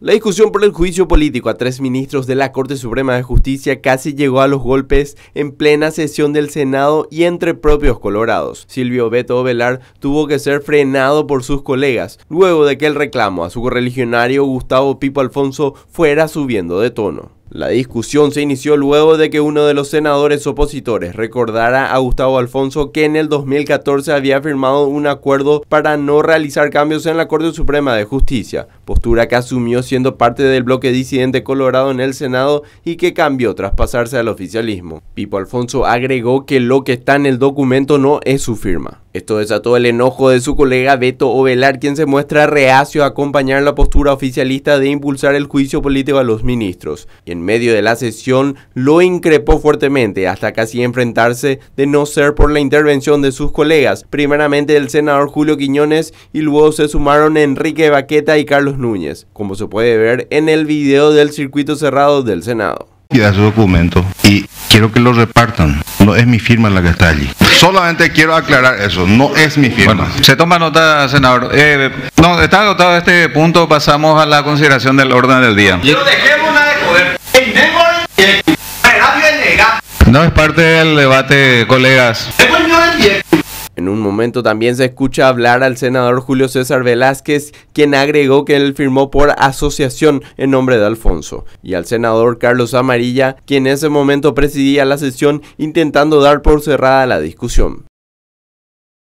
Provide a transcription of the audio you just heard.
La discusión por el juicio político a tres ministros de la Corte Suprema de Justicia casi llegó a los golpes en plena sesión del Senado y entre propios colorados. Silvio Beto Velar tuvo que ser frenado por sus colegas, luego de que el reclamo a su correligionario Gustavo Pipo Alfonso fuera subiendo de tono. La discusión se inició luego de que uno de los senadores opositores recordara a Gustavo Alfonso que en el 2014 había firmado un acuerdo para no realizar cambios en la Corte Suprema de Justicia, postura que asumió siendo parte del bloque disidente colorado en el Senado y que cambió tras pasarse al oficialismo. Pipo Alfonso agregó que lo que está en el documento no es su firma. Esto desató el enojo de su colega Beto Ovelar, quien se muestra reacio a acompañar la postura oficialista de impulsar el juicio político a los ministros, y en medio de la sesión lo increpó fuertemente hasta casi enfrentarse de no ser por la intervención de sus colegas, primeramente el senador Julio Quiñones y luego se sumaron Enrique Baqueta y Carlos Núñez, como se puede ver en el video del circuito cerrado del Senado de su documento y quiero que lo repartan. No es mi firma la que está allí. Solamente quiero aclarar eso, no es mi firma. se toma nota, senador. Eh, no, está agotado este punto, pasamos a la consideración del orden del día. No es parte del debate, colegas. En un momento también se escucha hablar al senador Julio César Velázquez, quien agregó que él firmó por asociación en nombre de Alfonso, y al senador Carlos Amarilla, quien en ese momento presidía la sesión intentando dar por cerrada la discusión.